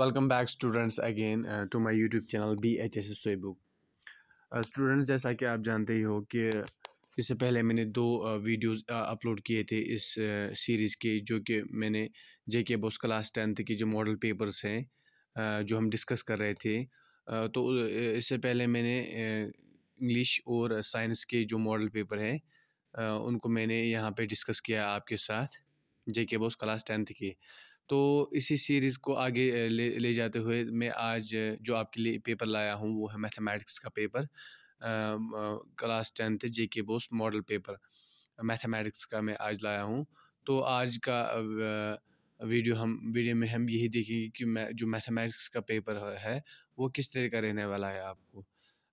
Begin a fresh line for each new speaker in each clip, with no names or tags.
welcome back students again to my YouTube channel B H S सोई book students जैसा कि आप जानते ही हो कि इससे पहले मैंने दो वीडियोस uh, अपलोड uh, किए थे इस सीरीज़ uh, के जो कि मैंने जे के बोस क्लास टेंथ के जो मॉडल पेपर्स हैं जो हम डिस्कस कर रहे थे तो इससे पहले मैंने इंग्लिश और साइंस के जो मॉडल पेपर हैं उनको मैंने यहाँ पर डिस्कस किया आपके साथ जे के बोस क्लास टेंथ के तो इसी सीरीज़ को आगे ले ले जाते हुए मैं आज जो आपके लिए पेपर लाया हूँ वो है मैथमेटिक्स का पेपर क्लास टेंथ जे के बोस मॉडल पेपर मैथमेटिक्स का मैं आज लाया हूँ तो आज का वीडियो हम वीडियो में हम यही देखेंगे कि मैं जो मैथमेटिक्स का पेपर है वो किस तरह का रहने वाला है आपको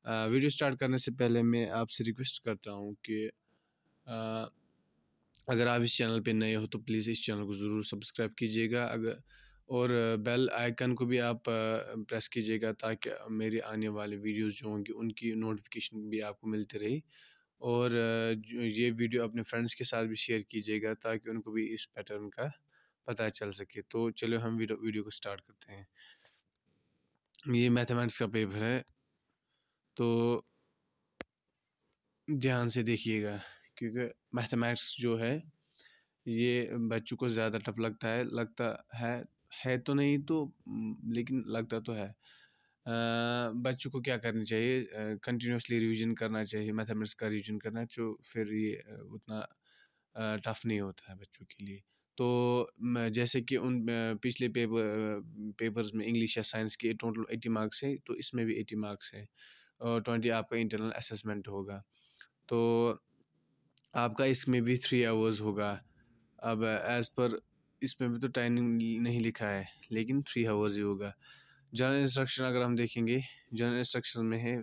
आ, वीडियो स्टार्ट करने से पहले मैं आपसे रिक्वेस्ट करता हूँ कि आ, अगर आप इस चैनल पे नए हो तो प्लीज़ इस चैनल को ज़रूर सब्सक्राइब कीजिएगा अगर और बेल आइकन को भी आप प्रेस कीजिएगा ताकि मेरे आने वाले वीडियोज़ जो होंगे उनकी नोटिफिकेशन भी आपको मिलती रही और ये वीडियो अपने फ्रेंड्स के साथ भी शेयर कीजिएगा ताकि उनको भी इस पैटर्न का पता चल सके तो चलो हम वीडियो को स्टार्ट करते हैं ये मैथमेटिक्स का पेपर है तो ध्यान से देखिएगा क्योंकि मैथमेटिक्स जो है ये बच्चों को ज़्यादा टफ लगता है लगता है है तो नहीं तो लेकिन लगता तो है बच्चों को क्या करना चाहिए कंटिन्यूसली रिवीजन करना चाहिए मैथमेटिक्स का रिवीजन करना जो फिर ये उतना टफ नहीं होता है बच्चों के लिए तो जैसे कि उन पिछले पेपर पेपर्स में इंग्लिश या साइंस के टोटल एटी मार्क्स है तो इसमें भी एटी मार्क्स हैं और ट्वेंटी आपका इंटरनल असेसमेंट होगा तो आपका इसमें भी थ्री आवर्स होगा अब एज़ पर इसमें भी तो टाइमिंग नहीं लिखा है लेकिन थ्री आवर्स ही होगा जनरल इंस्ट्रक्शन अगर हम देखेंगे जनरल इंस्ट्रक्शन में है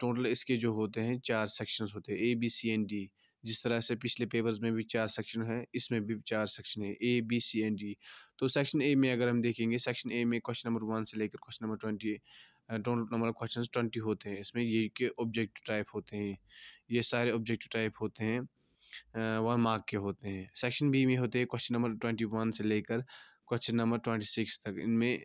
टोटल इसके जो होते हैं चार सेक्शंस होते हैं A B C and D जिस तरह से पिछले पेपर्स में भी चार सेक्शन है इसमें भी चार सेक्शन है A B C and D तो सेक्शन ए में अगर हम देखेंगे सेक्शन ए में क्वेश्चन नंबर वन से लेकर question number twenty total number question twenty होते हैं इसमें ये के ऑब्जेक्टिव टाइप होते हैं ये सारे ऑब्जेक्टिव टाइप होते हैं वन मार्क के होते हैं सेक्शन बी में होते हैं क्वेश्चन नंबर ट्वेंटी वन से लेकर क्वेश्चन नंबर ट्वेंटी सिक्स तक इनमें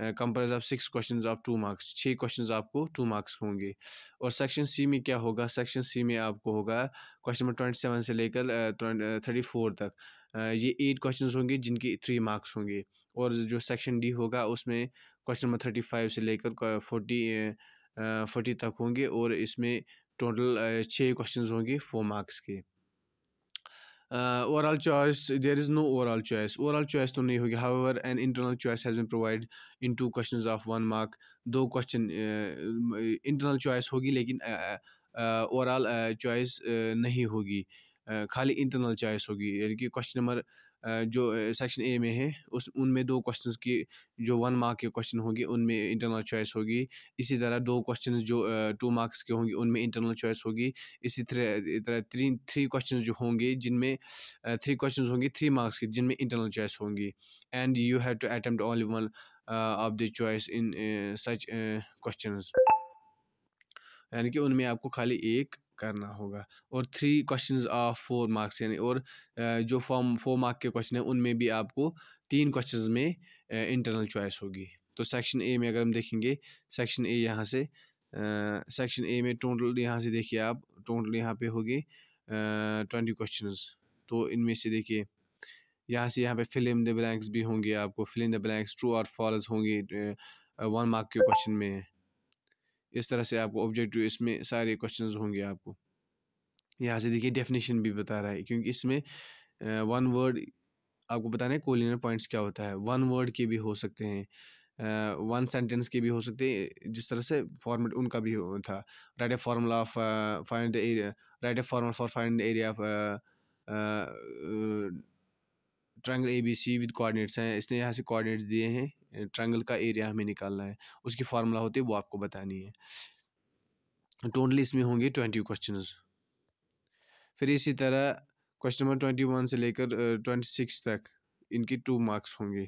comprise of six question of two marks छः क्वेश्चन आपको टू मार्क्स होंगे और सेक्शन सी में क्या होगा सेक्शन सी में आपको होगा क्वेश्चन नंबर ट्वेंटी सेवन से लेकर थर्टी फोर तक ये एट क्वेश्चंस होंगे जिनकी थ्री मार्क्स होंगे और जो सेक्शन डी होगा उसमें क्वेश्चन नंबर थर्टी फाइव से लेकर फोर्टी फोर्टी तक होंगे और इसमें टोटल छः क्वेश्चन होंगे फोर मार्क्स के overall choice there is no overall choice overall choice तो नहीं होगी however an internal choice has been provided in two question of one mark दो क्वेश्चन इंटरनल चॉइस होगी लेकिन overall uh, choice uh, uh, uh, नहीं होगी खाली internal choice होगी यानी कि क्वेश्चन नंबर जो सेक्शन ए में है उस उनमें दो क्वेश्चन की जो वन मार्क के क्वेश्चन होंगे उनमें इंटरनल चॉइस होगी इसी तरह दो क्वेश्चन जो टू मार्क्स के होंगे उनमें इंटरनल चॉइस होगी इसी तरह थ्री थ्री क्वेश्चन जो होंगे जिनमें थ्री क्वेश्चन होंगे थ्री मार्क्स के जिनमें इंटरनल चॉइस होंगी and you have to attempt all one of the choice in such question यानी कि उनमें आपको खाली एक करना होगा और three questions of four marks यानी और जो फॉर्म फोर मार्क के क्वेश्चन हैं उनमें भी आपको तीन क्वेश्चंस में इंटरनल चॉइस होगी तो सेक्शन ए में अगर हम देखेंगे सेक्शन ए यहाँ से सेक्शन ए में टोटल यहाँ से देखिए आप टोटल यहाँ पे होगी ट्वेंटी क्वेश्चन तो इनमें से देखिए यहाँ से यहाँ पे फिल इन द ब्लैंक्स भी होंगे आपको fill in the blanks true और फॉल्स होंगे वन मार्क के क्वेश्चन में इस तरह से आपको ऑब्जेक्टिव इसमें सारे क्वेश्चंस होंगे आपको यहाँ से देखिए डेफिनेशन भी बता रहा है क्योंकि इसमें वन वर्ड आपको बताना है कोलिनर पॉइंट्स क्या होता है वन वर्ड के भी हो सकते हैं वन uh, सेंटेंस के भी हो सकते हैं जिस तरह से फॉर्मेट उनका भी था write a formula of find the area write a formula for find the area of triangle ABC with coordinates हैं इसने यहाँ से कोऑर्डिनेट्स दिए हैं ट्रायंगल का एरिया हमें निकालना है उसकी फार्मूला होती है वो आपको बतानी है टोटली इसमें होंगे ट्वेंटी क्वेश्चन फिर इसी तरह क्वेश्चन नंबर ट्वेंटी वन से लेकर ट्वेंटी सिक्स तक इनकी टू मार्क्स होंगे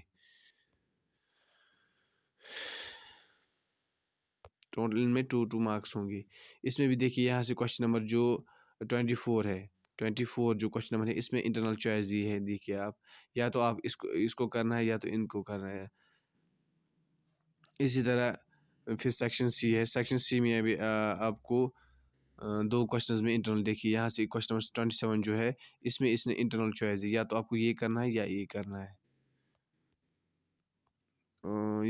टोटल इनमें टू टू मार्क्स होंगे इसमें भी देखिए यहाँ से क्वेश्चन नंबर जो ट्वेंटी फोर है ट्वेंटी फोर जो क्वेश्चन नंबर है इसमें इंटरनल चॉइस दी है देखिए आप या तो आप इसको इसको करना है या तो इनको करना है इसी तरह फिर सेक्शन सी है सेक्शन सी में अभी आपको दो क्वेश्चन में इंटरनल देखिए यहाँ से क्वेश्चन नंबर ट्वेंटी सेवन जो है इसमें इसने इंटरनल चॉइस दी या तो आपको ये करना है या ये करना है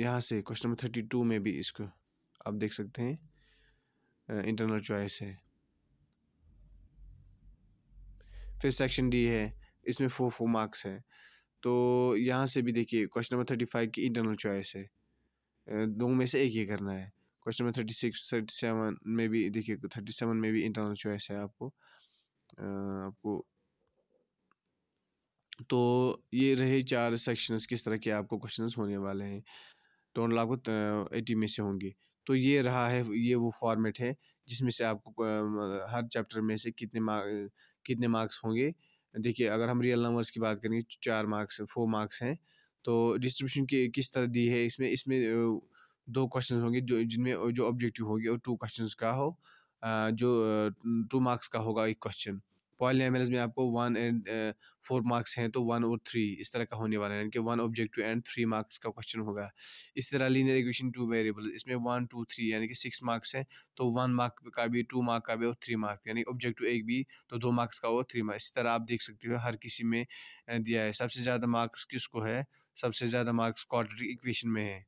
यहाँ से क्वेश्चन नंबर थर्टी टू में भी इसको आप देख सकते हैं इंटरनल चॉइस है फिर सेक्शन डी है इसमें फोर फोर मार्क्स है तो यहाँ से भी देखिए क्वेश्चन नंबर थर्टी फाइव की इंटरनल चॉइस है दो में से एक ही करना है question number thirty six thirty seven में भी देखिए थर्टी सेवन में भी इंटरनल चॉइस है आपको आपको तो ये रहे चार सेक्शंस किस तरह के आपको क्वेश्चंस होने वाले हैं टोटल आपको एटी में से होंगे तो ये रहा है ये वो फॉर्मेट है जिसमें से आपको हर चैप्टर में से कितने मार्क कितने मार्क्स होंगे देखिए अगर हम रियल नंबर्स की बात करेंगे चार मार्क्स फोर मार्क्स हैं तो डिस्ट्रीब्यूशन की किस तरह दी है इसमें इसमें दो क्वेश्चन होंगे जो जिनमें जो ऑब्जेक्टिव होगी और टू क्वेश्चन का हो जो टू मार्क्स का होगा एक क्वेश्चन पॉल एम में आपको वन एंड फोर मार्क्स हैं तो वन और थ्री इस तरह का होने वाला है यानी कि one objective and three marks का क्वेश्चन होगा इस तरह लीनियर इक्वेशन टू वेरिएबल इसमें वन टू थ्री यानी कि सिक्स मार्क्स हैं तो वन मार्क का भी टू मार्क का भी और थ्री मार्क यानी ऑब्जेक्टिव एक भी तो दो मार्क्स का और थ्री मार्क्स इस तरह आप देख सकते हो हर किसी में दिया है सबसे ज़्यादा मार्क्स को है सबसे ज़्यादा मार्क्स क्वाड्रेटिक इक्वेशन में है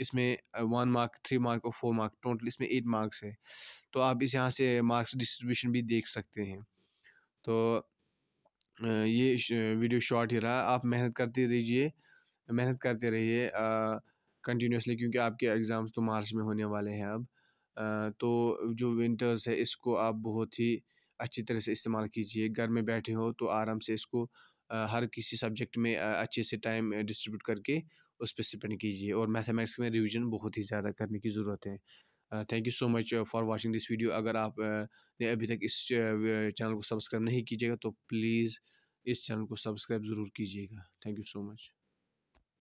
इसमें वन मार्क थ्री मार्क और फोर मार्क टोटल इसमें एट मार्क्स है तो आप इस यहाँ से मार्क्स डिस्ट्रीब्यूशन भी देख सकते हैं तो ये वीडियो शॉर्ट ही रहा आप मेहनत करते रहिए मेहनत करते रहिए कंटिन्यूसली क्योंकि आपके एग्ज़ाम्स तो मार्च में होने वाले हैं अब आ, तो जो विंटर्स है इसको आप बहुत ही अच्छी तरह से इस्तेमाल कीजिए घर में बैठे हो तो आराम से इसको आ, हर किसी सब्जेक्ट में आ, अच्छे से टाइम डिस्ट्रीब्यूट करके उस पर स्पेंड कीजिए और मैथमेटिक्स में रिवीजन बहुत ही ज़्यादा करने की ज़रूरत है thank you so much for watching this video अगर आप ने अभी तक इस चैनल को सब्सक्राइब नहीं कीजिएगा तो प्लीज़ इस चैनल को सब्सक्राइब ज़रूर कीजिएगा थैंक यू सो मच